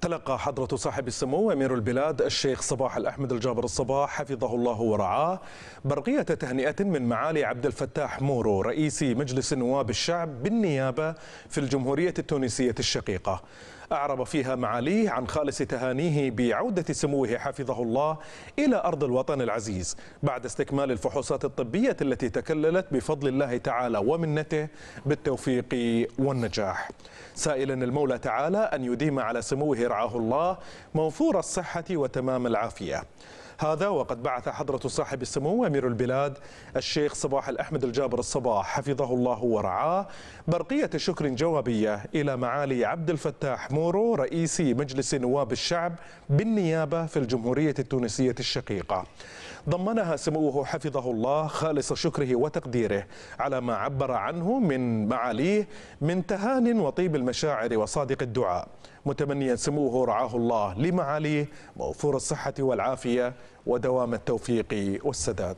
تلقى حضرة صاحب السمو أمير البلاد الشيخ صباح الأحمد الجابر الصباح حفظه الله ورعاه برقية تهنئة من معالي عبد الفتاح مورو رئيس مجلس نواب الشعب بالنيابة في الجمهورية التونسية الشقيقة أعرب فيها معاليه عن خالص تهانيه بعودة سموه حفظه الله إلى أرض الوطن العزيز بعد استكمال الفحوصات الطبية التي تكللت بفضل الله تعالى ومنته بالتوفيق والنجاح سائلا المولى تعالى أن يديم على سموه رعاه الله موفور الصحة وتمام العافية هذا وقد بعث حضرة صاحب السمو أمير البلاد الشيخ صباح الأحمد الجابر الصباح حفظه الله ورعاه برقية شكر جوابية إلى معالي عبد الفتاح مورو رئيس مجلس نواب الشعب بالنيابة في الجمهورية التونسية الشقيقة ضمنها سموه حفظه الله خالص شكره وتقديره على ما عبر عنه من معاليه من تهان وطيب المشاعر وصادق الدعاء متمنيا سموه رعاه الله لمعاليه موفور الصحة والعافية ودوام التوفيق والسداد